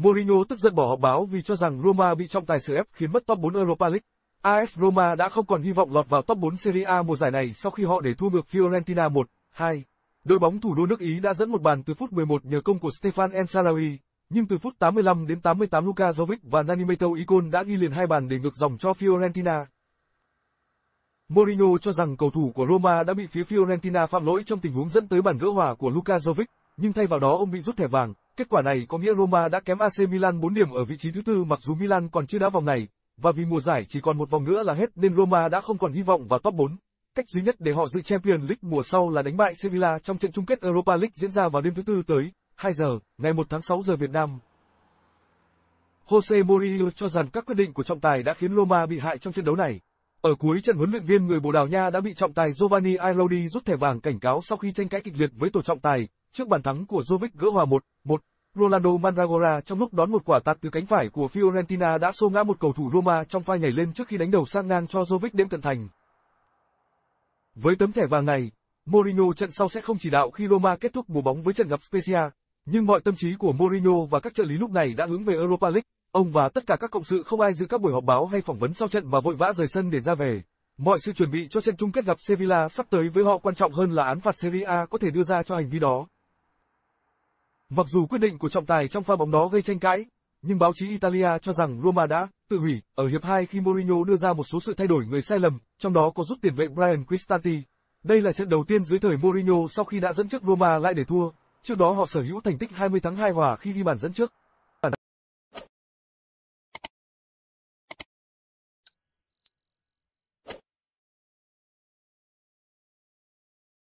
Mourinho tức giận bỏ họp báo vì cho rằng Roma bị trọng tài xử ép khiến mất top 4 Europa League. AS Roma đã không còn hy vọng lọt vào top 4 Serie A mùa giải này sau khi họ để thua ngược Fiorentina 1-2. Đội bóng thủ đô nước Ý đã dẫn một bàn từ phút 11 nhờ công của Stefan Ensarawi, nhưng từ phút 85 đến 88 Luka Jovic và Nani Meto Icon đã ghi liền hai bàn để ngược dòng cho Fiorentina. Mourinho cho rằng cầu thủ của Roma đã bị phía Fiorentina phạm lỗi trong tình huống dẫn tới bàn gỡ hòa của Luka Jovic, nhưng thay vào đó ông bị rút thẻ vàng. Kết quả này có nghĩa Roma đã kém AC Milan 4 điểm ở vị trí thứ tư mặc dù Milan còn chưa đá vòng này, và vì mùa giải chỉ còn một vòng nữa là hết nên Roma đã không còn hy vọng vào top 4. Cách duy nhất để họ giữ Champions League mùa sau là đánh bại Sevilla trong trận chung kết Europa League diễn ra vào đêm thứ tư tới 2 giờ, ngày 1 tháng 6 giờ Việt Nam. Jose Mourinho cho rằng các quyết định của trọng tài đã khiến Roma bị hại trong trận đấu này. Ở cuối trận huấn luyện viên người Bồ Đào Nha đã bị trọng tài Giovanni Airodi rút thẻ vàng cảnh cáo sau khi tranh cãi kịch liệt với tổ trọng tài, Trước bàn thắng của Jovic gỡ hòa 1-1, Rolando Mandragora trong lúc đón một quả tạt từ cánh phải của Fiorentina đã xô ngã một cầu thủ Roma trong pha nhảy lên trước khi đánh đầu sang ngang cho Jovic đệm cận thành. Với tấm thẻ vàng này, Mourinho trận sau sẽ không chỉ đạo khi Roma kết thúc mùa bóng với trận gặp Spezia, nhưng mọi tâm trí của Mourinho và các trợ lý lúc này đã hướng về Europa League. Ông và tất cả các cộng sự không ai giữ các buổi họp báo hay phỏng vấn sau trận mà vội vã rời sân để ra về. Mọi sự chuẩn bị cho trận chung kết gặp Sevilla sắp tới với họ quan trọng hơn là án phạt Serie A có thể đưa ra cho hành vi đó. Mặc dù quyết định của trọng tài trong pha bóng đó gây tranh cãi, nhưng báo chí Italia cho rằng Roma đã tự hủy ở hiệp 2 khi Mourinho đưa ra một số sự thay đổi người sai lầm, trong đó có rút tiền vệ Brian Cristante. Đây là trận đầu tiên dưới thời Mourinho sau khi đã dẫn trước Roma lại để thua. Trước đó họ sở hữu thành tích 20 thắng 2 hòa khi ghi bàn dẫn trước.